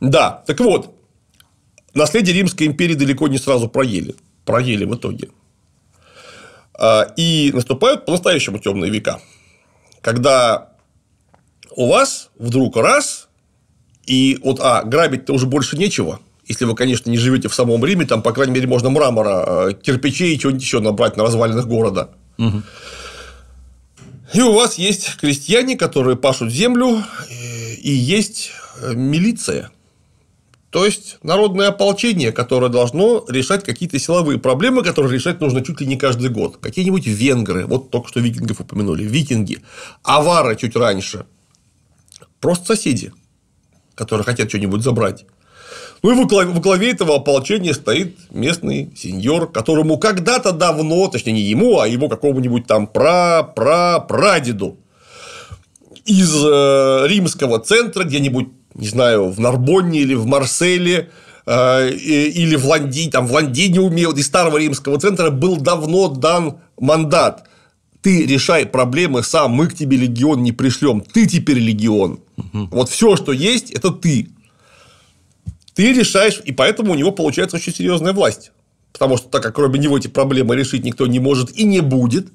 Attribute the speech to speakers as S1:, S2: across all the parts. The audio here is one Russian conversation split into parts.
S1: Да, так вот, наследие Римской империи далеко не сразу проели. Проели в итоге. А, и наступают по-настоящему темные века. Когда у вас вдруг раз, и вот, а, грабить-то уже больше нечего, если вы, конечно, не живете в самом Риме, там, по крайней мере, можно мрамора, э, кирпичей и чего-нибудь еще набрать на развалинах города. Угу. И у вас есть крестьяне, которые пашут землю, э, и есть э, милиция, то есть, народное ополчение, которое должно решать какие-то силовые проблемы, которые решать нужно чуть ли не каждый год. Какие-нибудь венгры, вот только что викингов упомянули, викинги, авары чуть раньше. Просто соседи, которые хотят что-нибудь забрать. Ну и во главе, этого ополчения стоит местный сеньор, которому когда-то давно, точнее не ему, а его какому-нибудь там пра-пра-прадеду из э, римского центра где-нибудь не знаю, в Нарбонне или в Марселе, э, или в Лондине, там в Лондине умел, из старого римского центра был давно дан мандат. Ты решай проблемы сам, мы к тебе легион не пришлем, ты теперь легион. Угу. Вот все, что есть, это ты. Ты решаешь, и поэтому у него получается очень серьезная власть. Потому что так как кроме него эти проблемы решить никто не может и не будет,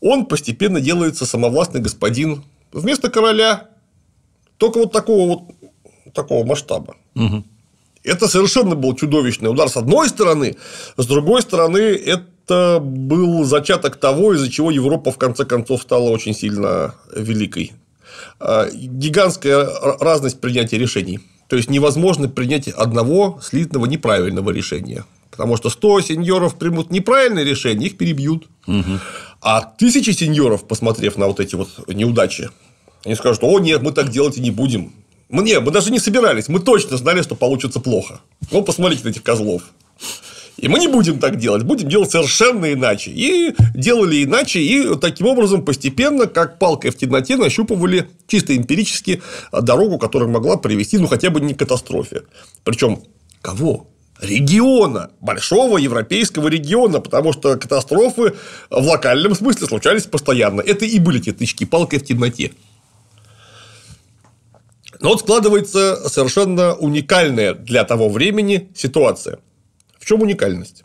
S1: он постепенно делается самовластный господин вместо короля. Только вот такого вот такого масштаба. Угу. Это совершенно был чудовищный удар с одной стороны, с другой стороны, это был зачаток того, из-за чего Европа в конце концов стала очень сильно великой. А, гигантская разность принятия решений. То есть невозможно принять одного слитного неправильного решения. Потому что 100 сеньоров примут неправильное решение, их перебьют. Угу. А тысячи сеньоров, посмотрев на вот эти вот неудачи, они скажут, о нет, мы так делать и не будем. Мне ну, мы даже не собирались. Мы точно знали, что получится плохо. Ну, посмотрите на этих козлов. И мы не будем так делать, будем делать совершенно иначе. И делали иначе, и таким образом постепенно, как палкой в темноте, нащупывали чисто эмпирически дорогу, которая могла привести, ну, хотя бы не к катастрофе. Причем кого? региона, большого европейского региона, потому что катастрофы в локальном смысле случались постоянно. Это и были те тычки палкой в темноте. Но вот складывается совершенно уникальная для того времени ситуация. В чем уникальность?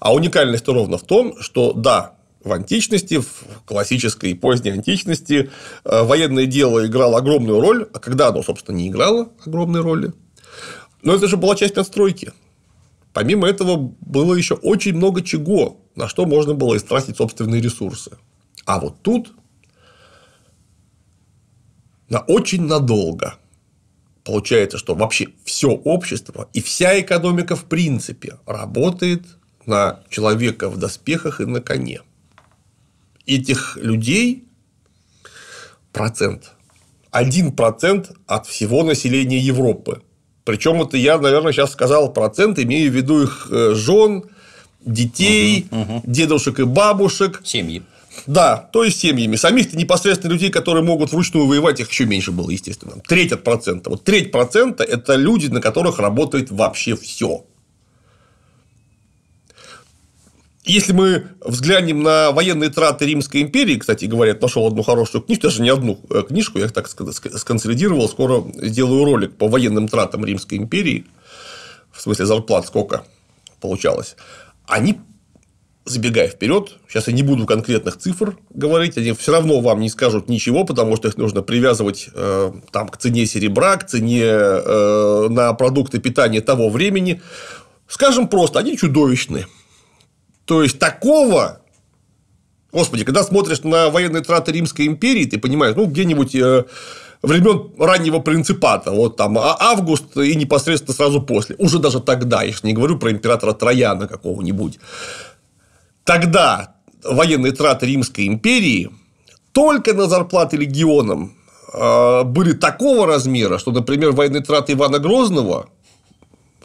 S1: А уникальность ровно в том, что да, в античности, в классической и поздней античности э, военное дело играло огромную роль, а когда оно, собственно, не играло огромной роли, но это же была часть отстройки. Помимо этого было еще очень много чего, на что можно было истратить собственные ресурсы. А вот тут на очень надолго. Получается, что вообще все общество и вся экономика в принципе работает на человека в доспехах и на коне. Этих людей процент. один процент от всего населения Европы. Причем это я, наверное, сейчас сказал процент, имею в виду их э, жен, детей, угу, угу. дедушек и бабушек. Семьи. Да, то есть семьями. Самих-то непосредственно людей, которые могут вручную воевать, их еще меньше было, естественно. Треть от процента. Вот треть процента – это люди, на которых работает вообще все. Если мы взглянем на военные траты Римской империи, кстати говоря, нашел одну хорошую книжку, даже не одну э, книжку, я так сконсолидировал, скоро сделаю ролик по военным тратам Римской империи, в смысле зарплат сколько получалось, они забегая вперед, сейчас я не буду конкретных цифр говорить, они все равно вам не скажут ничего, потому что их нужно привязывать э, там, к цене серебра, к цене э, на продукты питания того времени. Скажем просто, они чудовищны. То есть такого Господи, когда смотришь на военные траты Римской империи, ты понимаешь, ну, где-нибудь э, времен раннего принципата, вот там а, август и непосредственно сразу после. Уже даже тогда, я же не говорю про императора Трояна какого-нибудь. Тогда военные траты Римской империи только на зарплаты легионам а, были такого размера, что, например, военные траты Ивана Грозного,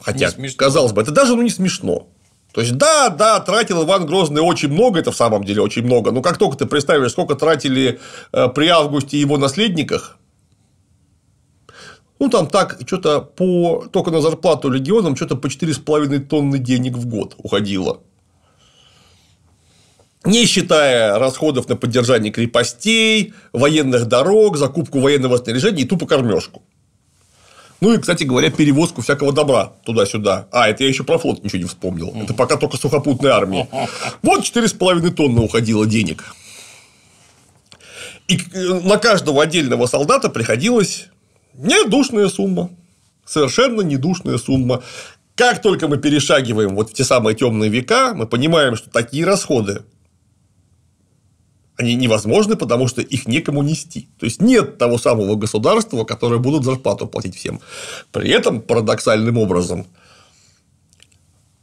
S1: хотя, казалось бы, это даже ну, не смешно. То есть, да, да, тратил Иван Грозный очень много, это в самом деле очень много, но как только ты представишь, сколько тратили э, при Августе его наследниках, ну, там так, что-то по... только на зарплату легионам что-то по 4,5 тонны денег в год уходило не считая расходов на поддержание крепостей, военных дорог, закупку военного снаряжения и тупо кормежку. Ну и, кстати говоря, перевозку всякого добра туда-сюда. А, это я еще про флот ничего не вспомнил. Это пока только сухопутная армия. Вот 4,5 тонны уходило денег. И э, на каждого отдельного солдата приходилась недушная сумма. Совершенно недушная сумма. Как только мы перешагиваем вот в те самые темные века, мы понимаем, что такие расходы они невозможны, потому что их некому нести. То есть нет того самого государства, которое будут зарплату платить всем. При этом парадоксальным образом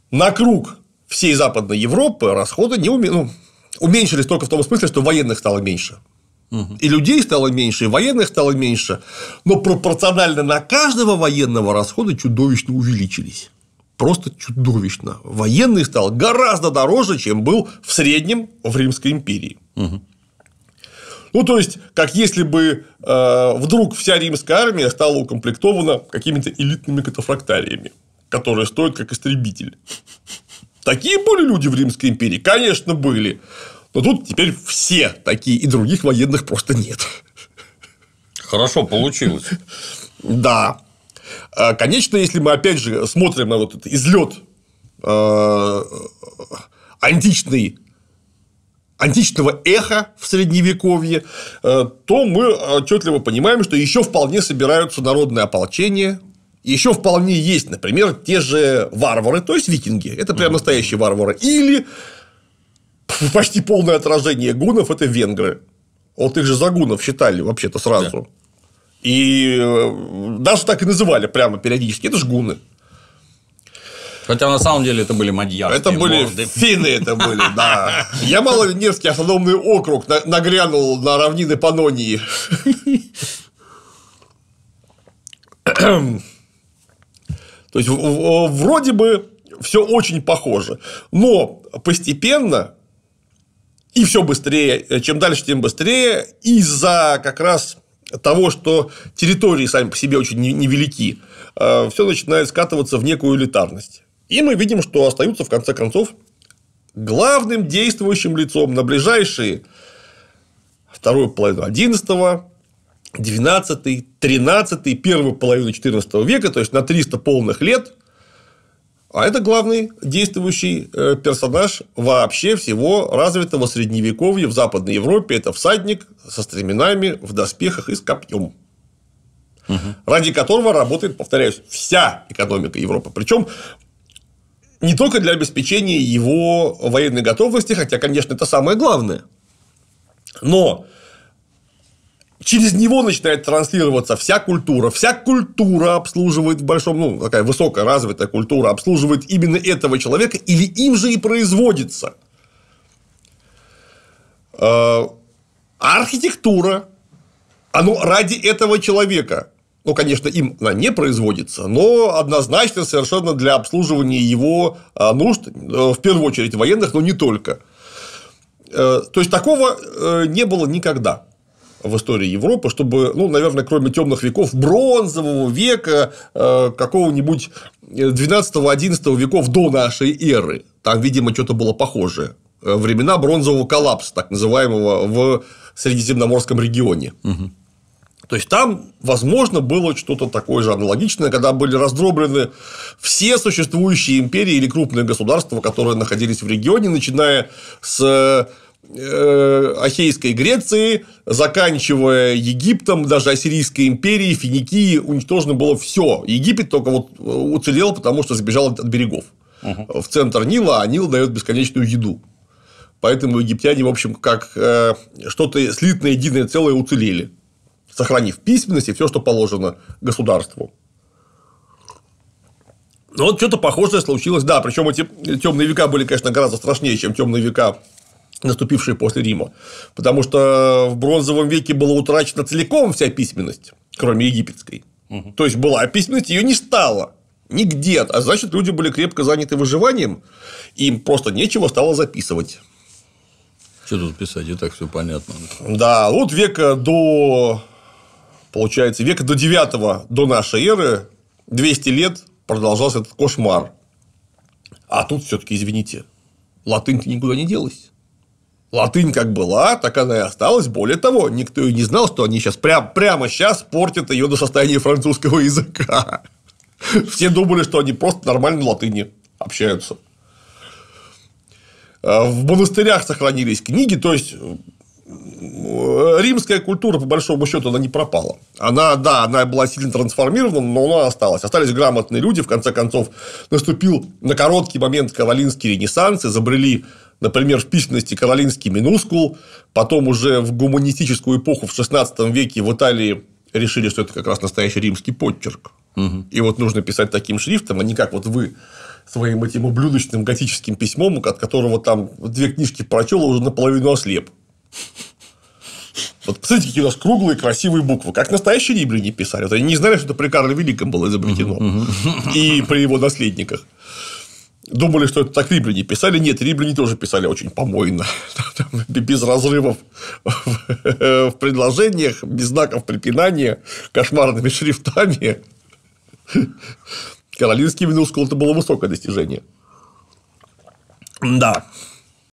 S1: на круг всей Западной Европы расходы не уме... ну, уменьшились только в том смысле, что военных стало меньше. И людей стало меньше, и военных стало меньше, но пропорционально на каждого военного расходы чудовищно увеличились. Просто чудовищно. Военный стал гораздо дороже, чем был в среднем в Римской империи. Угу. Ну, то есть, как если бы э, вдруг вся римская армия стала укомплектована какими-то элитными катафрактариями, которые стоят как истребитель. Такие были люди в Римской империи? Конечно, были. Но тут теперь все такие, и других военных просто нет. Хорошо получилось. Да. А, конечно, если мы опять же смотрим на вот этот излет э, античной античного эха в Средневековье, э, то мы отчетливо понимаем, что еще вполне собираются народные ополчения, еще вполне есть, например, те же варвары, то есть викинги, это прям настоящие варвары, или почти полное отражение гунов – это венгры. Вот их же за гунов считали вообще-то сразу. Да. И э, даже так и называли прямо периодически. Это же гуны. Хотя на самом деле это были мадьяры. Это были морды. финны, это были, да. Ямало-Венецкий автономный округ нагрянул на равнины Панонии. То есть, вроде бы все очень похоже. Но постепенно и все быстрее, чем дальше, тем быстрее, из-за как раз того, что территории сами по себе очень невелики, э, все начинает скатываться в некую элитарность. И мы видим, что остаются, в конце концов, главным действующим лицом на ближайшие вторую половину XI, 12, 13, первую половину XIV века, то есть на 300 полных лет. А это главный действующий э, персонаж вообще всего развитого средневековья в Западной Европе. Это всадник со стременами в доспехах и с копьем. Угу. Ради которого работает, повторяюсь, вся экономика Европы. Причем не только для обеспечения его военной готовности, хотя, конечно, это самое главное. Но через него начинает транслироваться вся культура. Вся культура обслуживает в большом, ну, такая высокая развитая культура обслуживает именно этого человека или им же и производится. А архитектура, оно ради этого человека. Ну, конечно, им она не производится, но однозначно совершенно для обслуживания его э, нужд, э, в первую очередь военных, но не только. Э, то есть такого не было никогда в истории Европы, чтобы, ну, наверное, кроме темных веков, бронзового века, какого-нибудь 12-11 веков до нашей эры. Там, видимо, что-то было похожее. Времена бронзового коллапса, так называемого, в Средиземноморском регионе. Угу. То есть там, возможно, было что-то такое же аналогичное, когда были раздроблены все существующие империи или крупные государства, которые находились в регионе, начиная с э, э, Ахейской Греции, заканчивая Египтом, даже Ассирийской империей, Финикии, уничтожено было все. Египет только вот э, уцелел, потому что сбежал от берегов угу. в центр Нила, а Нил дает бесконечную еду. Поэтому египтяне, в общем, как что-то слитное, единое целое уцелели сохранив письменность и все, что положено государству. Но ну, вот что-то похожее случилось, да, причем эти темные века были, конечно, гораздо страшнее, чем темные века, наступившие после Рима, потому что в бронзовом веке была утрачена целиком вся письменность, кроме египетской. Угу. То есть была а письменность, ее не стало нигде, а значит люди были крепко заняты выживанием, им просто нечего стало записывать. Что тут писать, и так все понятно. Да, вот века до получается, века до 9 до нашей эры, 200 лет продолжался этот кошмар. А тут все-таки, извините, латынь никуда не делась. Латынь как была, так она и осталась. Более того, никто и не знал, что они сейчас прям, прямо сейчас портят ее до состояния французского языка. Все думали, что они просто нормально на латыни общаются. А в монастырях сохранились книги, то есть Э, римская культура, по большому счету, она не пропала. Она, да, она была сильно трансформирована, но она осталась. Остались грамотные люди. В конце концов, наступил на короткий момент каролинский ренессанс. Изобрели, например, в письменности каролинский минускул. Потом уже в гуманистическую эпоху в 16 веке в Италии решили, что это как раз настоящий римский подчерк. Угу. И вот нужно писать таким шрифтом, а не как вот вы своим этим ублюдочным готическим письмом, от которого там две книжки прочел, а уже наполовину ослеп. Вот посмотрите, какие у нас круглые, красивые буквы. Как настоящие не писали. Вот они не знали, что это при Карле Великом было изобретено. И при его наследниках. Думали, что это так рибли не писали. Нет, римляне тоже писали очень помойно. без разрывов в предложениях, без знаков препинания, кошмарными шрифтами. Каролинский минускул – это было высокое достижение. Да.